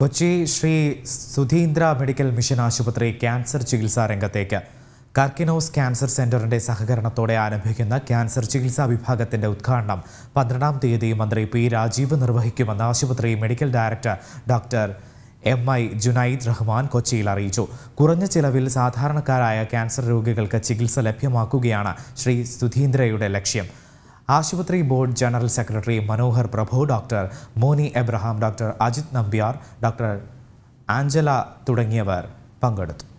Kochi Shri Sudheendra medical mission ആശുപത്രി cancer ചികിത്സാ രംഗത്തേക്ക് കർക്കിനോസ് ക്യാൻസർ സെന്ററിന്റെ സഹകരണത്തോടെ ആരംഭിക്കുന്ന ക്യാൻസർ ചികിത്സാ വിഭാഗത്തിന്റെ ഉദ്ഘാടനം പന്ത്രണ്ടാം തീയതി മന്ത്രി പി രാജീവ് നിർവഹിക്കുമെന്ന് ആശുപത്രി medical director doctor M I Junaid Rahman കൊച്ചിയിൽ അറിയിച്ചു കുറഞ്ഞ ചിലവിൽ സാധാരണക്കാരായ ക്യാൻസർ രോഗികൾക്ക് ചികിത്സ ലഭ്യമാക്കുകയാണ് ശ്രീ സുധീന്ദ്രയുടെ ലക്ഷ്യം ആശുപത്രി board general secretary Manohar Prabhu doctor Moni Abraham doctor Ajith Nambiar doctor Angela തുടങ്ങിയവർ പങ്കെടുത്തു